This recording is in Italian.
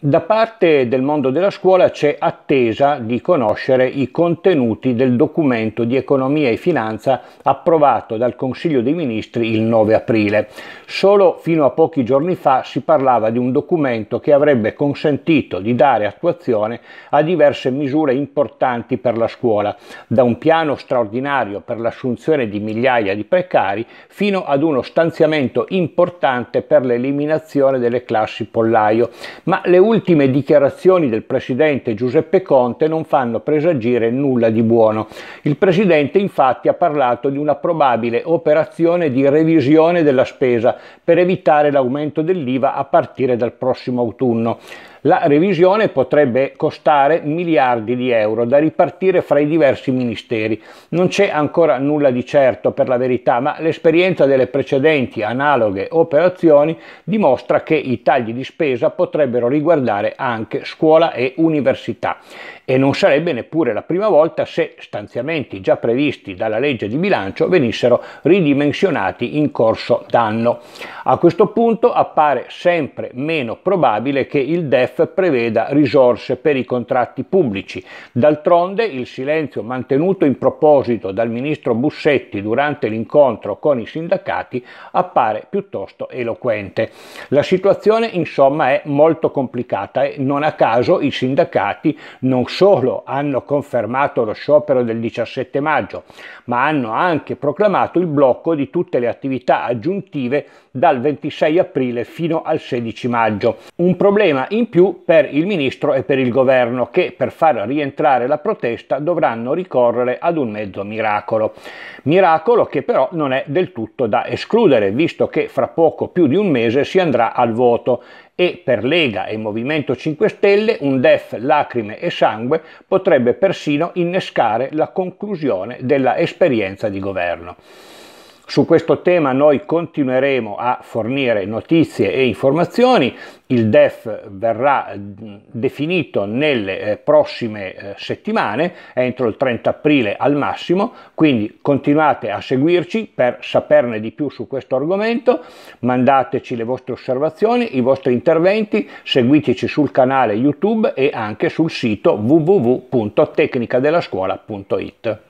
Da parte del mondo della scuola c'è attesa di conoscere i contenuti del documento di economia e finanza approvato dal Consiglio dei Ministri il 9 aprile. Solo fino a pochi giorni fa si parlava di un documento che avrebbe consentito di dare attuazione a diverse misure importanti per la scuola, da un piano straordinario per l'assunzione di migliaia di precari fino ad uno stanziamento importante per l'eliminazione delle classi pollaio. Ma le ultime dichiarazioni del presidente Giuseppe Conte non fanno presagire nulla di buono. Il presidente infatti ha parlato di una probabile operazione di revisione della spesa per evitare l'aumento dell'IVA a partire dal prossimo autunno. La revisione potrebbe costare miliardi di euro da ripartire fra i diversi ministeri. Non c'è ancora nulla di certo per la verità, ma l'esperienza delle precedenti analoghe operazioni dimostra che i tagli di spesa potrebbero riguardare anche scuola e università e non sarebbe neppure la prima volta se stanziamenti già previsti dalla legge di bilancio venissero ridimensionati in corso d'anno. A questo punto appare sempre meno probabile che il DEF MEF preveda risorse per i contratti pubblici. D'altronde il silenzio mantenuto in proposito dal ministro Bussetti durante l'incontro con i sindacati appare piuttosto eloquente. La situazione insomma è molto complicata e non a caso i sindacati non solo hanno confermato lo sciopero del 17 maggio, ma hanno anche proclamato il blocco di tutte le attività aggiuntive dal 26 aprile fino al 16 maggio. Un problema in più più per il ministro e per il governo che per far rientrare la protesta dovranno ricorrere ad un mezzo miracolo. Miracolo che però non è del tutto da escludere visto che fra poco più di un mese si andrà al voto e per Lega e Movimento 5 Stelle un DEF lacrime e sangue potrebbe persino innescare la conclusione della esperienza di governo. Su questo tema noi continueremo a fornire notizie e informazioni, il DEF verrà mm, definito nelle eh, prossime eh, settimane, entro il 30 aprile al massimo, quindi continuate a seguirci per saperne di più su questo argomento, mandateci le vostre osservazioni, i vostri interventi, seguiteci sul canale YouTube e anche sul sito www.tecnicadelascuola.it.